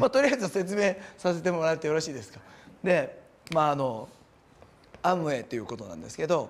まあ、とりあえず説明させてもらってよろしいですか。で、まあ、あのアムウェイということなんですけど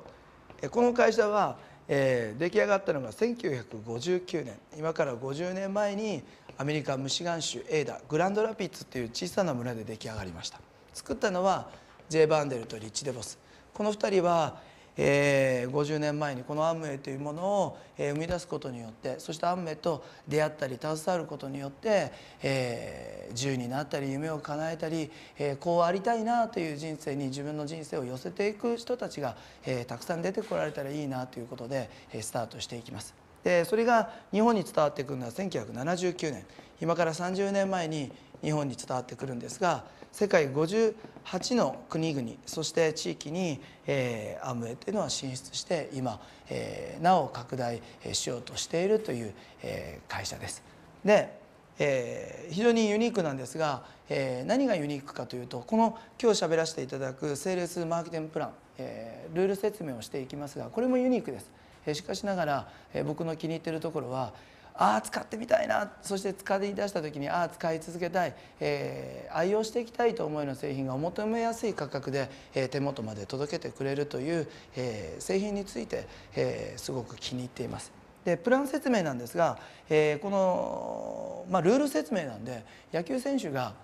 この会社は、えー、出来上がったのが1959年今から50年前にアメリカムシガン州エーダグランドラピッツという小さな村で出来上がりました作ったのはジェ J・ バンデルとリッチ・デボスこの2人は、えー、50年前にこのアムウェイというものを、えー、生み出すことによってそしてアムウェイと出会ったり携わることによって、えー、自由になったり夢を叶えたり、えー、こうありたいなという人生に自分の人生を寄せていく人たちが、えー、たくさん出てこられたらいいなということで、えー、スタートしていきます。でそれが日本に伝わってくるのは1979年今から30年前に日本に伝わってくるんですが世界58の国々そして地域に、えー、アムウェイというのは進出して今、えー、なお拡大しようとしているという、えー、会社です。で、えー、非常にユニークなんですが、えー、何がユニークかというとこの今日喋らせていただくセールスマーケティングプラン、えー、ルール説明をしていきますがこれもユニークです。しかしながら僕の気に入っているところはああ使ってみたいなそして使い出した時にああ使い続けたい、えー、愛用していきたいと思いの製品がお求めやすい価格で、えー、手元まで届けてくれるという、えー、製品について、えすごく気に入っています。でプラン説明なんですが、えこの、まあ、ルール説明なんで野球選手が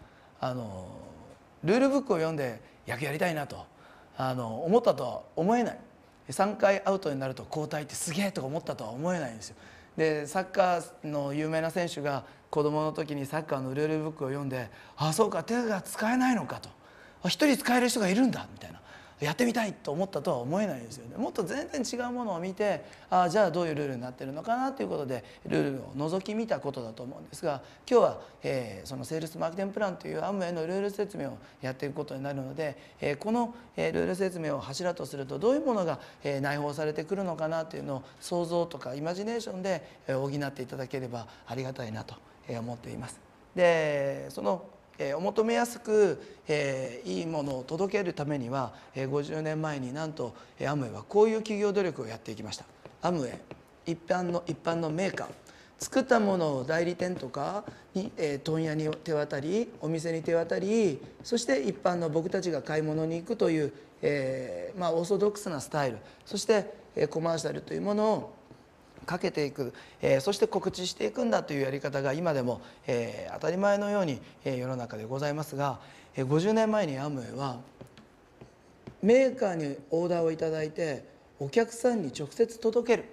あのルールブックを読んで野球やりたいなとあの思ったとは思えない3回アウトになると交代ってすげえとか思ったとは思えないんですよでサッカーの有名な選手が子どもの時にサッカーのルールブックを読んで「あそうか手が使えないのか」と「1人使える人がいるんだ」みたいなやってみたいと思ったとは思えないですよねもっと全然違うものを見てあじゃあどういうルールになってるのかなということでルールを覗き見たことだと思うんですが今日は、えー、そのセールスマーケティングプランというアムウェイのルール説明をやっていくことになるので、えー、この、えー、ルール説明を柱とするとどういうものが、えー、内包されてくるのかなというのを想像とかイマジネーションで補っていただければありがたいなと思っています。でそのえお求めやすく、えいいものを届けるためには、え50年前になんと、えアムウェイはこういう企業努力をやっていきましたアムウェイ一般の一般のメーカー作ったものを代理店とかに、えー、問屋に手渡りお店に手渡りそして一般の僕たちが買い物に行くという、えーまあ、オーソドックスなスタイルそして、えー、コマーシャルというものをかけていく、えー、そして告知していくんだというやり方が今でも、えー、当たり前のように、え世の中でございますが、え50年前にアムウェイはメーカーにオーダーを頂いてお客さんに直接届ける。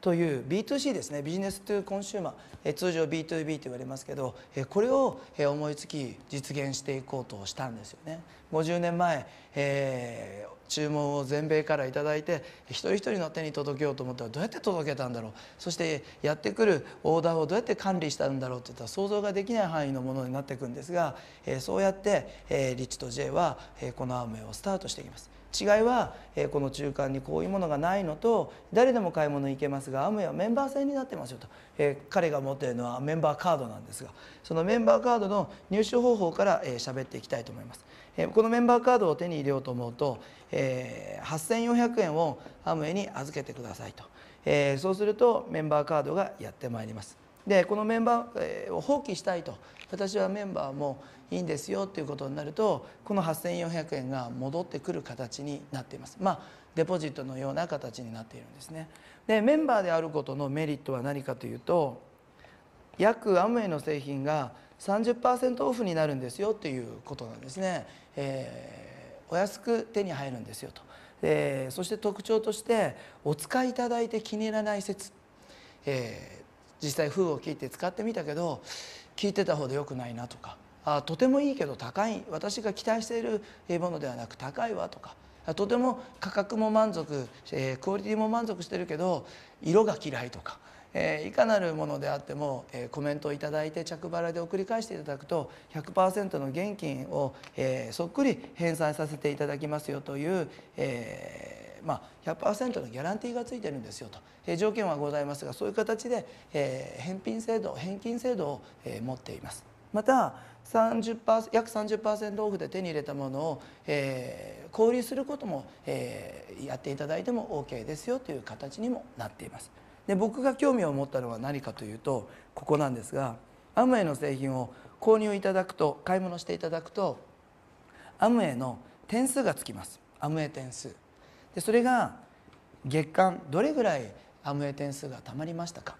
という B2C ですねビジネス・トゥ・コンシューマー、え通常 B2B と言われますけど、えこれを、え思いつき実現していこうとしたんですよね。50年前、えー注文を全米から頂いて一人一人の手に届けようと思ったらどうやって届けたんだろうそしてやってくるオーダーをどうやって管理したんだろうっていったら想像ができない範囲のものになっていくんですが、えそうやって、えリッチと J は、えこのアーメをスタートしていきます。違いは、えこの中間にこういうものがないのと誰でも買い物行けますがアムウェイはメンバー制になってますよと、え彼が持っているのはメンバーカードなんですがそのメンバーカードの入手方法から、えー、喋っていきたいと思います。えこのメンバーカードを手に入れようと思うと、え8400円をアムウェイに預けてくださいと、えそうするとメンバーカードがやってまいりますでこのメンバーを放棄したいと私はメンバーもいいんですよということになるとこの8400円が戻ってくる形になっていますまあデポジットのような形になっているんですねでメンバーであることのメリットは何かというと約アムウェイの製品が30%オフになるんですよということなんですね、えー、お安く手に入るんですよと、えー、そして特徴としてお使いいただいて気に入らない説、えー、実際封を切って使ってみたけど聞いてた方で良くないなとかあとてもいいけど高い私が期待しているものではなく高いわとかとても価格も満足、えー、クオリティも満足してるけど色が嫌いとかえいかなるものであっても、えコメントを頂いて着払いで送り返していただくと100%の現金を、えそっくり返済させていただきますよという、えまあ、100%のギャランティーがついてるんですよと、えー、条件はございますがそういう形で、えー、返品制度返金制度を、えー、持っています。また30%約30%オフで手に入れたものを、えー、小売りすることも、えー、やっていただいても OK ですよという形にもなっています。で僕が興味を持ったのは何かというとここなんですがアムウェイの製品を購入いただくと買い物していただくとアムウェイの点数がつきますアムウェイ点数でそれが月間どれぐらいアムウェイ点数がたまりましたか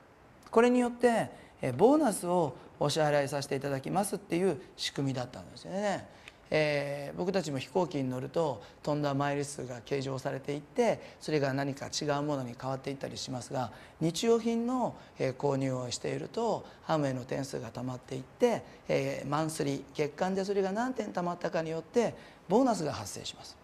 これによってボーナスをお支払いさせていただきますっていう仕組みだったんですよね。えー、僕たちも飛行機に乗ると飛んだマイル数が計上されていってそれが何か違うものに変わっていったりしますが日用品の、えー、購入をしているとハムへの点数がたまっていって、えー、マンスリー月間でそれが何点たまったかによってボーナスが発生します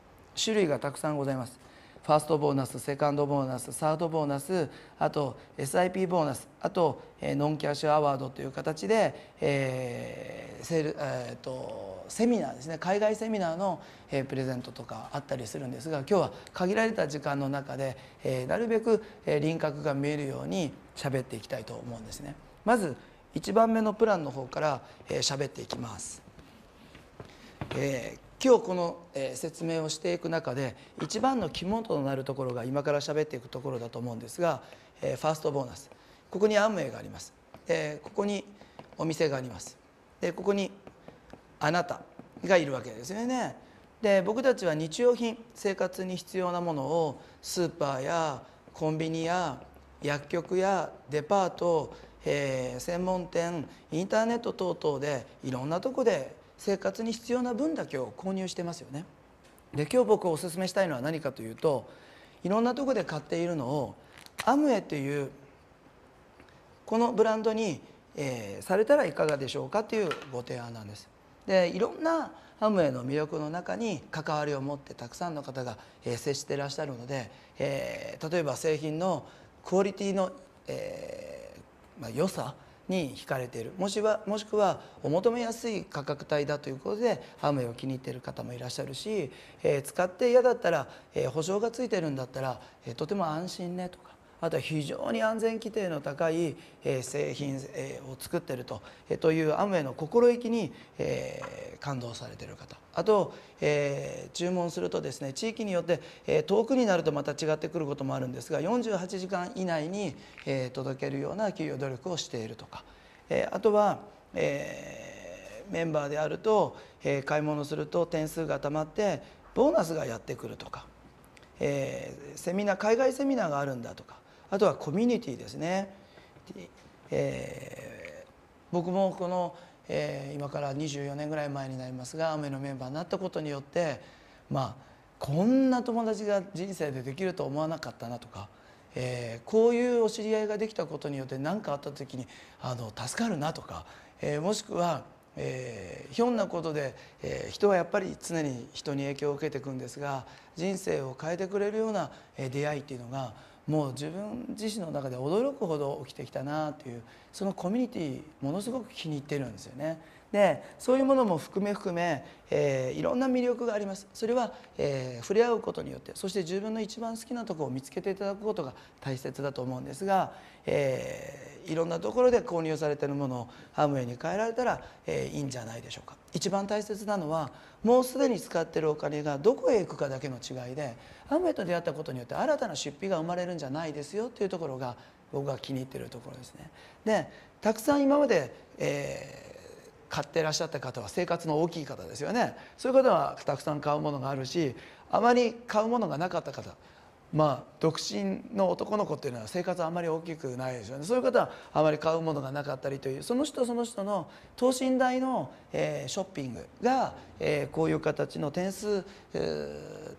種類がたくさんございますファーストボーナスセカンドボーナスサードボーナスあと SIP ボーナスあと、えノンキャッシュアワードという形で、えー、セルえーと、セミナーですね海外セミナーの、えプレゼントとかあったりするんですが今日は限られた時間の中で、えー、なるべく、え輪郭が見えるように喋っていきたいと思うんですね。まず1番目のプランの方から喋、えー、っていきます。えー今日この、え説明をしていく中で一番の肝となるところが今から喋っていくところだと思うんですが、えファーストボーナスここにアムウェイがあります、えここにお店がありますでここにあなたがいるわけですよねで僕たちは日用品生活に必要なものをスーパーやコンビニや薬局やデパート、えー、専門店インターネット等々でいろんなとこで生活に必要な分だけを購入してますよねで今日僕おすすめしたいのは何かというといろんなとこで買っているのをアムエというこのブランドに、えー、されたらいかがでしょうかというご提案なんですでいろんなアムエの魅力の中に関わりを持ってたくさんの方が、えー、接していらっしゃるので、えー、例えば製品のクオリティの、えーまあ、良さに惹かれているもしはもしくはお求めやすい価格帯だということでアムウェイを気に入っている方もいらっしゃるし、えー、使って嫌だったら、えー、保証がついてるんだったら、えー、とても安心ねとかあとは非常に安全規定の高い、え製品、えを作ってると,、えというアムウェイの心意気に、え感動されてる方あと、え注文するとですね地域によって、え遠くになるとまた違ってくることもあるんですが48時間以内に、え届けるような企業努力をしているとか、えあとは、えメンバーであると、え買い物すると点数がたまってボーナスがやってくるとか、えセミナー海外セミナーがあるんだとかあとはコミュニティですね、えー、僕もこの、えー、今から24年ぐらい前になりますが雨のメンバーになったことによってまあこんな友達が人生でできると思わなかったなとか、えー、こういうお知り合いができたことによって何かあった時にあの助かるなとか、えー、もしくは、えー、ひょんなことで、えー、人はやっぱり常に人に影響を受けていくんですが人生を変えてくれるような出会いっていうのがもう自分自身の中で驚くほど起きてきたなというそのコミュニティものすごく気に入ってるんですよね。でそういうものも含め含め、えー、いろんな魅力がありますそれは、えー、触れ合うことによってそして自分の一番好きなとこを見つけていただくことが大切だと思うんですが、えーいろんなところで購入されてるものをハムウェイに変えられたら、えー、いいんじゃないでしょうか一番大切なのはもうすでに使ってるお金がどこへ行くかだけの違いでハムウェイと出会ったことによって新たな出費が生まれるんじゃないですよっていうところが僕が気に入ってるところですね。でたくさん今まで、えー買ってらっしゃった方は生活の大きい方ですよねそういう方はたくさん買うものがあるしあまり買うものがなかった方まあ、独身の男の子っていうのは生活あまり大きくないですよねそういう方はあまり買うものがなかったりというその人その人の等身大の、えー、ショッピングが、えー、こういう形の点数、え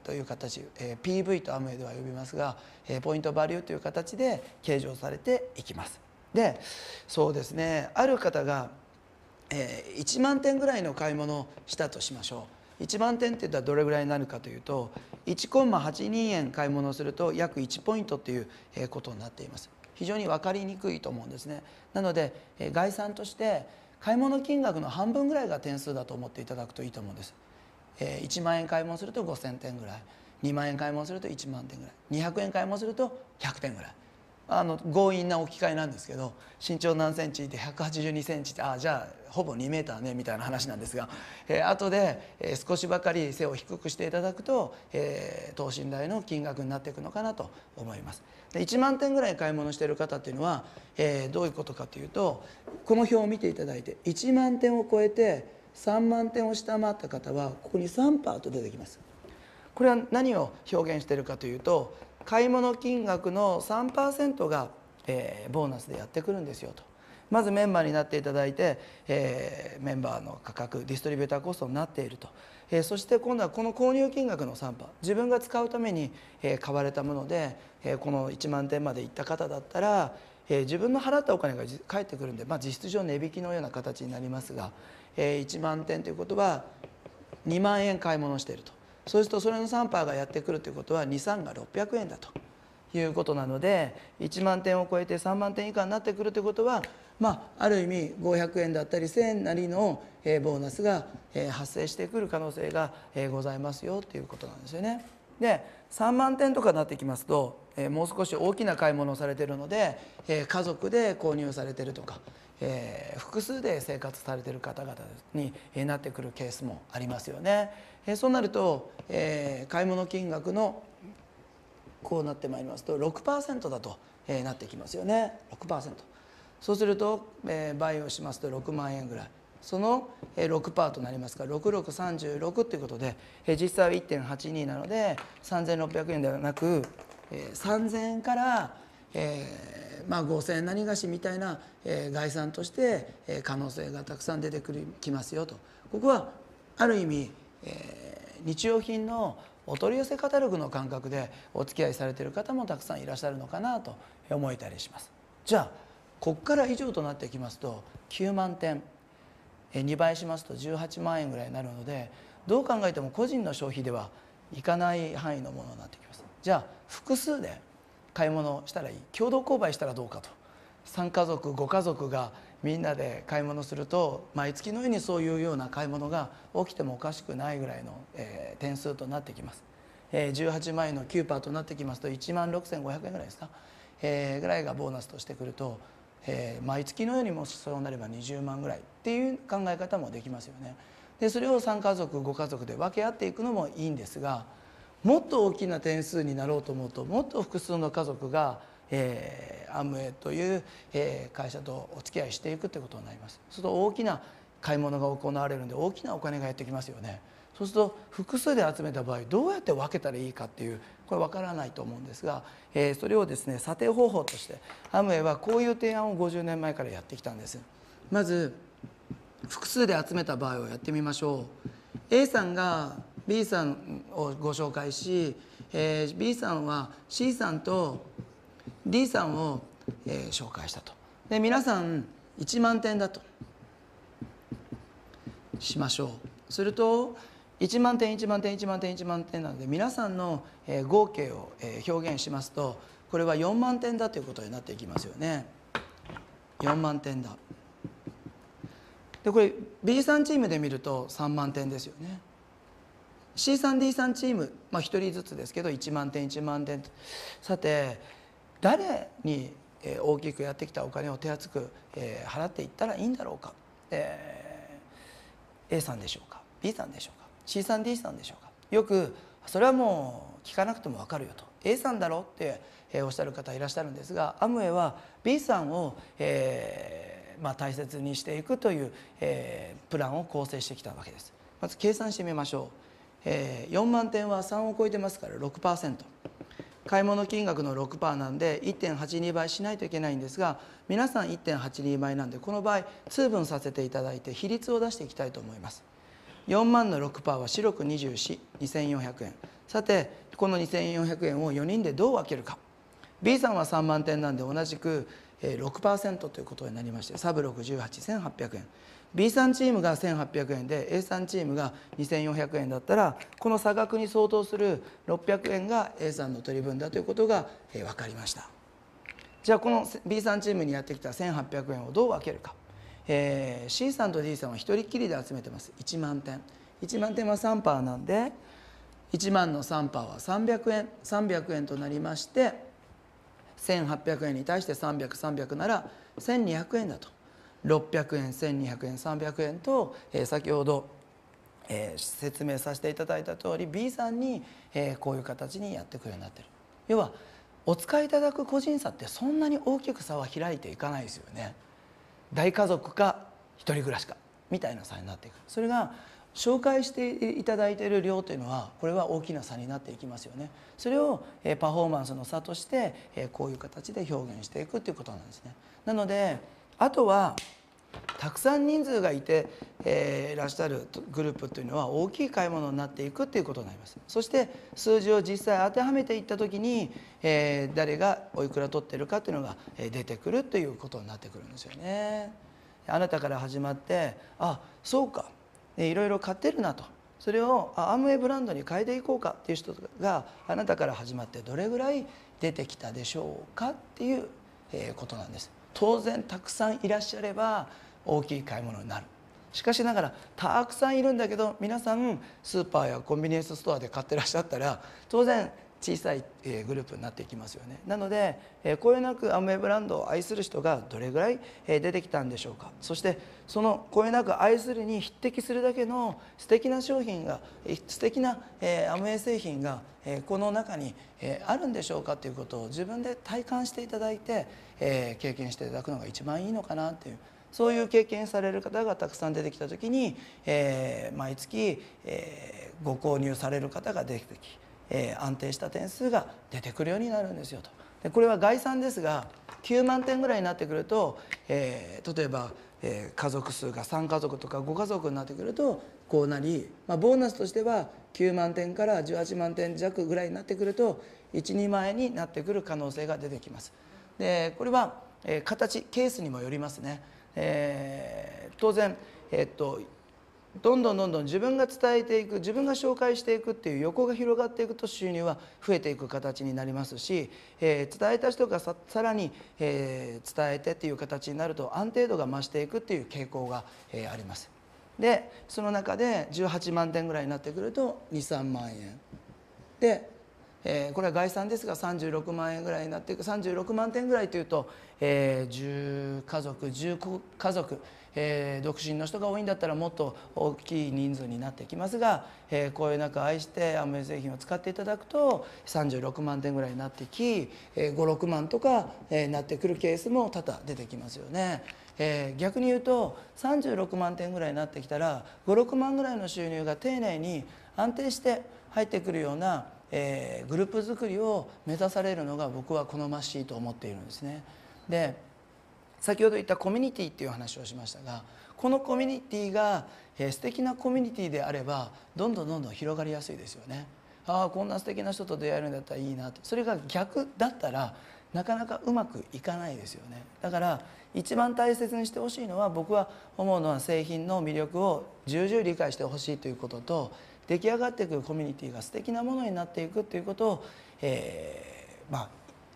ー、という形、えー、PV とアムウェイでは呼びますが、えー、ポイントバリューという形で計上されていきます。でそうですねある方が、えー、1万点ぐらいの買い物をしたとしましょう。1万点っていったらどれぐらいになるかというと1コンマ82円買い物すると約1ポイントっていうことになっています非常に分かりにくいと思うんですねなので概算として買い物金額の半分ぐらいが点数だと思っていただくといいと思うんです1万円買い物すると5000点ぐらい2万円買い物すると1万点ぐらい200円買い物すると100点ぐらいあの強引な置き換えなんですけど身長何センチでて182センチってああじゃあほぼ2メーターねみたいな話なんですが、えー、後で、えー、少しばかり背を低くしていただくと、えー、等身大の金額になっていくのかなと思います。で1万点ぐらい買い物している方っていうのは、えー、どういうことかというとこの表を見ていただいて1万点を超えて3万点を下回った方はここに3パーと出てきます。これは何を表現しているかというと買い物金額の3%が、えー、ボーナスでやってくるんですよとまずメンバーになっていただいて、えー、メンバーの価格ディストリビューターコストになっていると、えー、そして今度はこの購入金額の3%自分が使うために、えー、買われたもので、えー、この1万点までいった方だったら、えー、自分の払ったお金が返ってくるんで、まあ、実質上値引きのような形になりますが、えー、1万点ということは2万円買い物しているとそうするとそれの3パーがやってくるということは23が600円だということなので1万点を超えて3万点以下になってくるということは、まあ、ある意味500円だったり1000円なりの、えボーナスが、え発生してくる可能性が、えございますよということなんですよね。で3万点とかになってきますと、えもう少し大きな買い物をされてるので、え家族で購入されてるとか、え複数で生活されてる方々になってくるケースもありますよね。えそうなると、え買い物金額のこうなってまいりますと6%だと、えなってきますよね6%そうすると、え倍をしますと6万円ぐらいその6パーとなりますから6636ということで実際は1.82なので3600円ではなく3000円からえーまあ、5,000円何がしみたいな、えー、概算として、えー、可能性がたくさん出てくるきますよとここはある意味、え日用品のお取り寄せカタログの感覚でお付き合いされてる方もたくさんいらっしゃるのかなと思えたりしますじゃあこっから以上となってきますと9万点2倍しますと18万円ぐらいになるのでどう考えても個人の消費ではいかない範囲のものになってきますじゃあ複数で買い物したらいい共同購買したらどうかと3家族5家族がみんなで買い物すると毎月のようにそういうような買い物が起きてもおかしくないぐらいの、えー、点数となってきます、えー、18万円のパーとなってきますと1万6500円ぐらいですか、えー、ぐらいがボーナスとしてくると、えー、毎月のようにもしそうなれば20万ぐらいっていう考え方もできますよねでそれを3家族5家族で分け合っていくのもいいんですがもっと大きな点数になろうと思うともっと複数の家族がえー、アムウェイという、えー、会社とお付き合いしていくということになります。そうすると大きな買い物が行われるんで大きなお金がやってきますよね。そうすると複数で集めた場合どうやって分けたらいいかっていうこれ分からないと思うんですが、えー、それをですね査定方法としてアムウェイはこういう提案を50年前からやってきたんです。まず複数で集めた場合をやってみましょう。A さんが B さんをご紹介し、えー、B さんは C さんと D さんを、えー、紹介したとで皆さん1万点だとしましょうすると1万点1万点1万点1万点なので皆さんの、えー、合計を、えー、表現しますとこれは4万点だということになっていきますよね4万点だでこれ B さんチームで見ると3万点ですよね C さん D さんチーム、まあ、1人ずつですけど1万点1万点さて誰に大きくやってきたお金を手厚く払っていったらいいんだろうか、え A さんでしょうか B さんでしょうか C さん D さんでしょうかよくそれはもう聞かなくても分かるよと A さんだろうっておっしゃる方いらっしゃるんですがアムウェイは B さんを、えーまあ、大切にしていくという、えー、プランを構成してきたわけですまず計算してみましょう、えー、4万点は3を超えてますから6%。買い物金額の6%なんで1.82倍しないといけないんですが皆さん1.82倍なんでこの場合通分させていただいて比率を出していきたいと思います4万の6%は白く242,400円さてこの2,400円を4人でどう分けるか B さんは3万点なんで同じく6%ということになりましてサブ618,800円 B さんチームが1800円で A さんチームが2400円だったらこの差額に相当する600円が A さんの取り分だということが分かりましたじゃあこの B さんチームにやってきた1800円をどう分けるか、えー、C さんと D さんは1人きりで集めてます1万点1万点は3%パーなんで1万の3%パーは300円300円となりまして1800円に対して300300なら1200円だと600円1200円300円と、え先ほど、え説明させていただいた通り B さんに、えこういう形にやってくるようになってる要はお使いいただく個人差ってそんなに大きく差は開いていかないですよね大家族か一人暮らしかみたいな差になっていくそれが紹介していただいている量というのはこれは大きな差になっていきますよねそれをパフォーマンスの差としてこういう形で表現していくということなんですねなのであとはたくさん人数がいて、えー、いらっしゃるグループというのは大きい買い物になっていくということになりますそして数字を実際当てはめていった時に、えー、誰がおいくら取ってるかというのが出てくるということになってくるんですよねあなたから始まってあそうかいろいろ買ってるなとそれをアームウェイブランドに変えていこうかっていう人があなたから始まってどれぐらい出てきたでしょうかっていうことなんです当然たくさんいらっしゃれば大きい買い物になるしかしながらたくさんいるんだけど皆さんスーパーやコンビニエンスストアで買ってらっしゃったら当然小さいグループになっていきますよねなのでこよなくアムウェイブランドを愛する人がどれぐらい出てきたんでしょうかそしてそのこよなく愛するに匹敵するだけの素敵な商品が素敵なアムウェイ製品がこの中にあるんでしょうかということを自分で体感していただいてえー、経験していただくのが一番いいのかなっていうそういう経験される方がたくさん出てきた時に、えー、毎月、えー、ご購入される方が出てき、えー、安定した点数が出てくるようになるんですよと。でこれは概算ですが9万点ぐらいになってくると、えー、例えば、えー、家族数が3家族とか5家族になってくるとこうなり、まあ、ボーナスとしては9万点から18万点弱ぐらいになってくると12万円になってくる可能性が出てきます。でこれは、え形ケースにもよりますね、えー、当然、えっとどんどんどんどん自分が伝えていく自分が紹介していくっていう横が広がっていくと収入は増えていく形になりますし、えー、伝えた人がさらに、えー、伝えてっていう形になると安定度が増していくっていう傾向が、えー、あります。でその中で18万点ぐらいになってくると23万円でえー、これは概算ですが36万円ぐらいになっていく36万点ぐらいというと、えー、10家族10家族、えー、独身の人が多いんだったらもっと大きい人数になってきますが、えー、こういう中愛してアムウェイ製品を使っていただくと36万点ぐらいになってき、えー、56万とか、えー、なってくるケースも多々出てきますよね。えー、逆に言うと36万点ぐらいになってきたら56万ぐらいの収入が丁寧に安定して入ってくるようなえー、グループ作りを目指されるのが僕は好ましいと思っているんですね。で先ほど言ったコミュニティっていう話をしましたがこのコミュニティが、えー、素敵なコミュニティであればどんどんどんどん広がりやすいですよね。ああこんな素敵な人と出会えるんだったらいいなとそれが逆だったらなかなかうまくいかないですよねだから一番大切にしてほしいのは僕は思うのは製品の魅力を重々理解してほしいということと出来上がっていくコミュニティが素敵なものになっていくっていうことを、えー、まあ、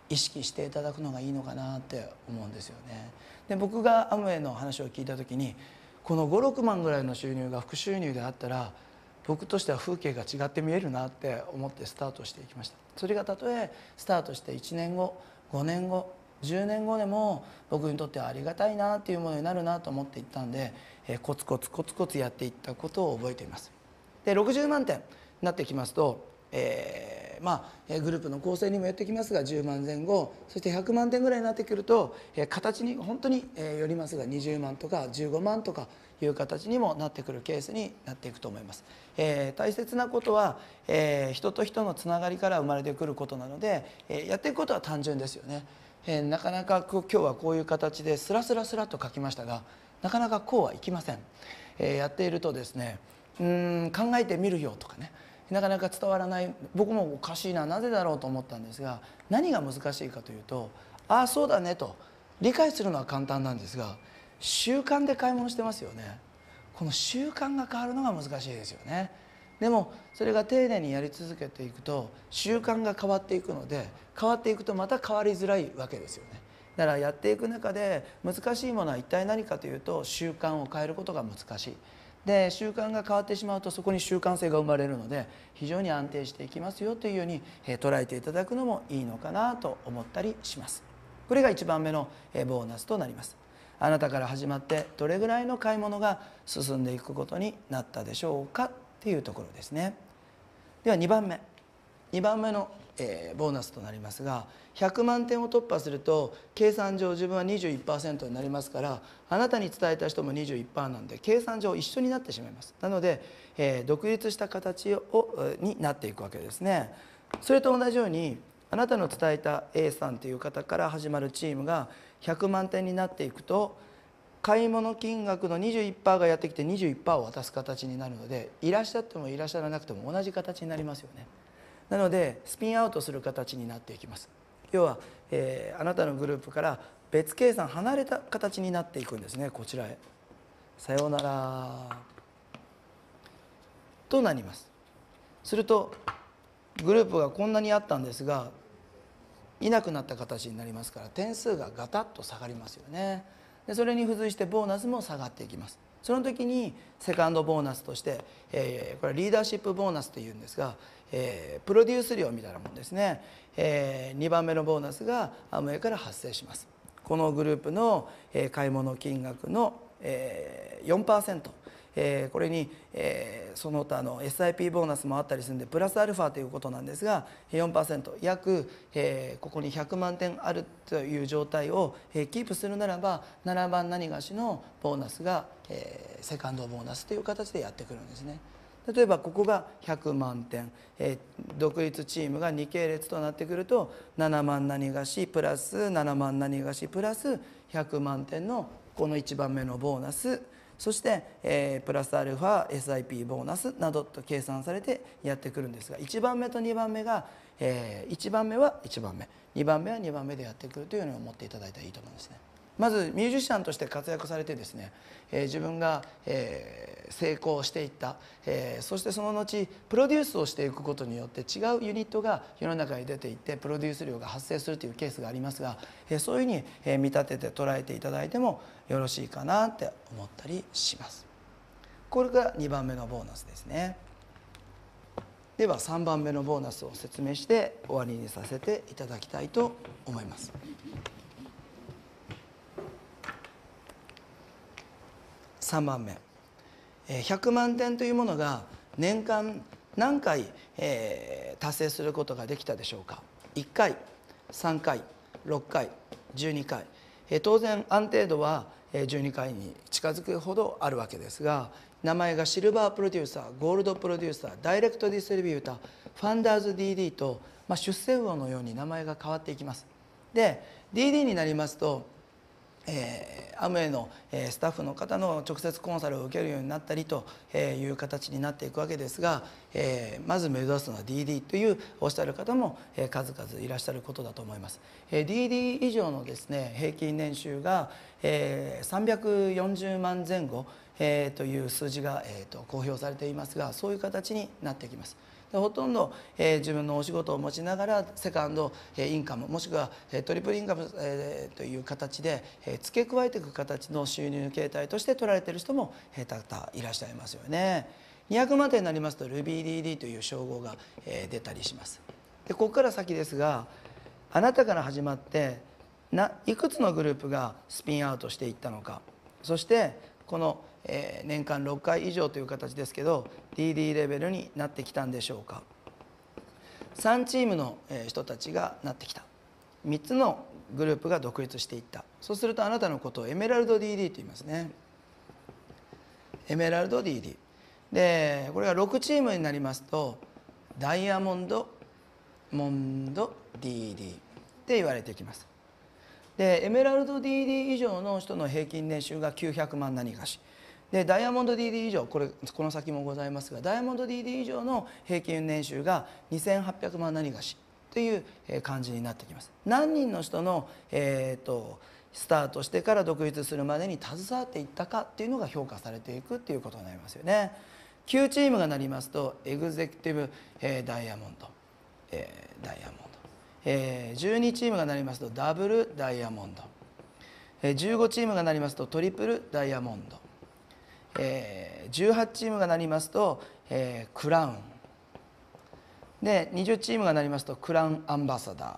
意識していただくのがいいのかなって思うんですよね。で僕がアムウェイの話を聞いた時にこの56万ぐらいの収入が副収入であったら僕としては風景が違って見えるなって思ってスタートしていきましたそれがたとえスタートして1年後5年後10年後でも僕にとってはありがたいなっていうものになるなと思っていったんで、えー、コツコツコツコツやっていったことを覚えています。で60万点になってきますと、えー、まあ、グループの構成にもよってきますが10万前後そして100万点ぐらいになってくると、え形に本当に、えよりますが20万とか15万とかいう形にもなってくるケースになっていくと思います、えー、大切なことは、えー、人と人のつながりから生まれてくることなので、えやっていくことは単純ですよね、えなかなか今日はこういう形でスラスラスラと書きましたがなかなかこうはいきません、えやっているとですねうん考えてみるよとかねなかなか伝わらない僕もおかしいななぜだろうと思ったんですが何が難しいかというとああそうだねと理解するのは簡単なんですが習慣で買い物してますよねこの習慣が変わるのが難しいですよねでもそれが丁寧にやり続けていくと習慣が変わっていくので変わっていくとまた変わりづらいわけですよねだからやっていく中で難しいものは一体何かというと習慣を変えることが難しいで習慣が変わってしまうとそこに習慣性が生まれるので非常に安定していきますよというように、え捉えていただくのもいいのかなと思ったりしますこれが1番目の、えボーナスとなりますあなたから始まってどれぐらいの買い物が進んでいくことになったでしょうかっていうところですねでは2番目2番目のえー、ボーナスとなりますが100万点を突破すると計算上自分は21%になりますからあなたに伝えた人も21%なんで計算上一緒になってしまいますなので、えー、独立した形をになっていくわけですねそれと同じようにあなたの伝えた A さんという方から始まるチームが100万点になっていくと買い物金額の21%がやってきて21%を渡す形になるのでいらっしゃってもいらっしゃらなくても同じ形になりますよね。なのでスピンアウトする形になっていきます要は、えー、あなたのグループから別計算離れた形になっていくんですねこちらへさようならとなりますするとグループがこんなにあったんですがいなくなった形になりますから点数がガタッと下がりますよねでそれに付随してボーナスも下がっていきますその時にセカンドボーナスとして、えー、これはリーダーシップボーナスというんですが、えー、プロデュース料みたいなもんですね、えー、2番目のボーナスがアムウェイから発生しますこのグループの、えー、買い物金額の、えー、4%えー、これに、えー、その他の SIP ボーナスもあったりするんでプラスアルファということなんですが4%約、えー、ここに100万点あるという状態を、えー、キープするならば7番何がしのボーナスが、えー、セカンドボーナスという形でやってくるんですね。例えばここが100万点、えー、独立チームが2系列となってくると7万何がしプラス7万何がしプラス100万点のこの1番目のボーナスそして、えー、プラスアルファ SIP ボーナスなどと計算されてやってくるんですが1番目と2番目が、えー、1番目は1番目2番目は2番目でやってくるというのを持っていただいたらいいと思うんですね。まずミュージシャンとして活躍されてですね、えー、自分が、えー、成功していった、えー、そしてその後プロデュースをしていくことによって違うユニットが世の中に出ていってプロデュース量が発生するというケースがありますが、えそういうふうに、え見立てて捉えていただいてもよろしいかなって思ったりします。これが2番目のボーナスですね。では3番目のボーナスを説明して終わりにさせていただきたいと思います。3番目100万点というものが年間何回、えー、達成することができたでしょうか1回3回6回12回、えー、当然安定度は12回に近づくほどあるわけですが名前がシルバープロデューサーゴールドプロデューサーダイレクトディストリビューターファンダーズ DD と、まあ、出世魚のように名前が変わっていきます。で DD になりますとえー、アムウェイの、えー、スタッフの方の直接コンサルを受けるようになったりという形になっていくわけですが、えー、まず目指すのは DD というおっしゃる方も、えー、数々いらっしゃることだと思います。えー、DD 以上のですね平均年収が、えー、340万前後、えー、という数字が、えーと、公表されていますがそういう形になってきます。ほとんど、えー、自分のお仕事を持ちながらセカンド、えー、インカムもしくは、えー、トリプルインカム、えー、という形で、えー、付け加えていく形の収入形態として取られている人も、えー、たくさんいらっしゃいますよね。200万点になりますと r u ー d d という称号が、えー、出たりします。でここから先ですがあなたから始まってないくつのグループがスピンアウトしていったのかそしてこの、え年間6回以上という形ですけど DD レベルになってきたんでしょうか3チームの人たちがなってきた3つのグループが独立していったそうするとあなたのことをエメラルド DD と言いますねエメラルド DD でこれが6チームになりますとダイヤモンドモンド DD って言われてきますでエメラルド DD 以上の人の平均年収が900万何かしでダイヤモンド DD 以上これこの先もございますがダイヤモンド DD 以上の平均年収が2800万何かしという感じになってきます。何人の人の、えーと、スタートしてから独立するまでに携わっていったかっていうのが評価されていくっていうことになりますよね。9チームがなりますとエグゼクティブ、えー、ダイヤモンド、えー、ダイヤモンドえ12チームがなりますとダブルダイヤモンド、え15チームがなりますとトリプルダイヤモンド、え18チームがなりますと、えクラウンで20チームがなりますとクラウンアンバサダー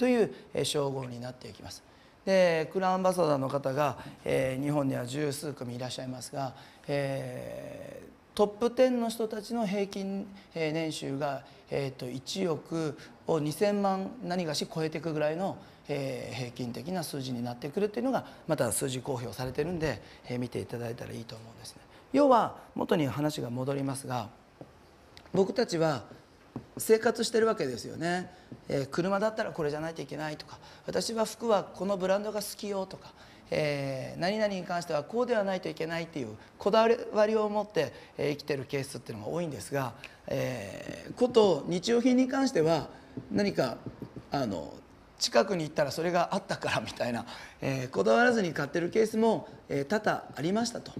という称号になっていきます。でクラウンアンバサダーの方が、え日本には十数組いらっしゃいますが、えトップ10の人たちの平均年収が、えー、と1億を2,000万何がし超えていくぐらいの、え平均的な数字になってくるっていうのがまた数字公表されてるんで、え見ていただいたらいいと思うんですね。要は元に話が戻りますが僕たちは生活してるわけですよね、えー、車だったらこれじゃないといけないとか私は服はこのブランドが好きよとか、えー、何々に関してはこうではないといけないっていうこだわりを持って、え生きてるケースっていうのが多いんですが、えー、こと日用品に関しては何かあの近くに行ったらそれがあったからみたいな、えー、こだわらずに買ってるケースも、え多々ありましたと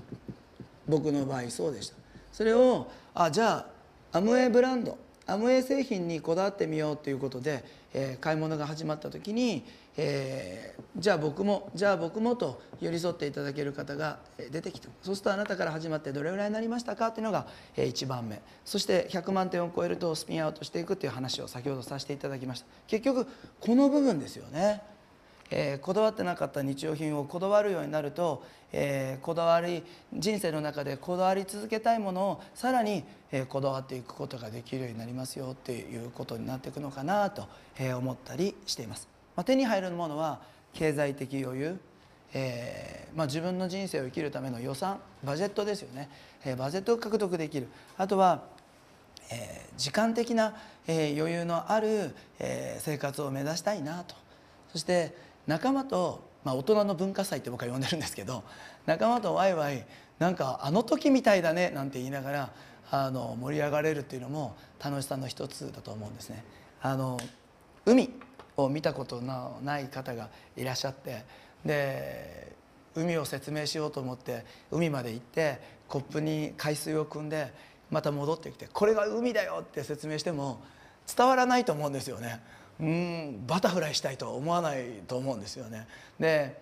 僕の場合そうでしたそれをあじゃあアムウェイブランドアムウェイ製品にこだわってみようということで、えー、買い物が始まった時に、えー、じゃあ僕もじゃあ僕もと寄り添っていただける方が出てきてそうするとあなたから始まってどれぐらいになりましたかっていうのが1番目そして100万点を超えるとスピンアウトしていくっていう話を先ほどさせていただきました結局この部分ですよね、えー、こだわってなかった日用品をこだわるようになると、えー、こだわり人生の中でこだわり続けたいものをさらに、えこだわっていくことができるようになりますよっていうことになっていくのかなと、え思ったりしています。まあ、手に入るものは経済的余裕、えー、まあ、自分の人生を生きるための予算バジェットですよね、えー、バジェットを獲得できるあとは、えー、時間的な、え余裕のある、え生活を目指したいなとそして仲間と、まあ、大人の文化祭って僕は呼んでるんですけど仲間とワイワイなんかあの時みたいだねなんて言いながらあの盛り上がれるっていうのも楽しさの一つだと思うんですね。あの海を見たことのない方がいらっしゃってで海を説明しようと思って海まで行ってコップに海水を汲んでまた戻ってきてこれが海だよって説明しても伝わらないと思うんですよねうんバタフライしたいと思わないと思うんですよね。で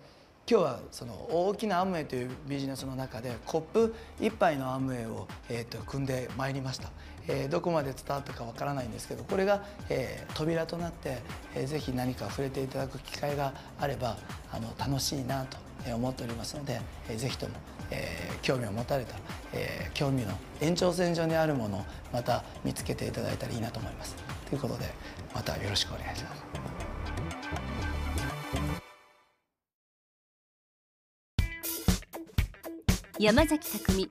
今日はその大きなアムウェイというビジネスの中でコップ1杯のアムウェイを、えー、と組んでまいりましたえどこまで伝わったかわからないんですけどこれが、え扉となって、えー、ぜひ何か触れていただく機会があればあの楽しいなと思っておりますので、えー、ぜひとも、え興味を持たれたええ興味の延長線上にあるものをまた見つけていただいたらいいなと思います。ということでまたよろしくお願いします。山崎匠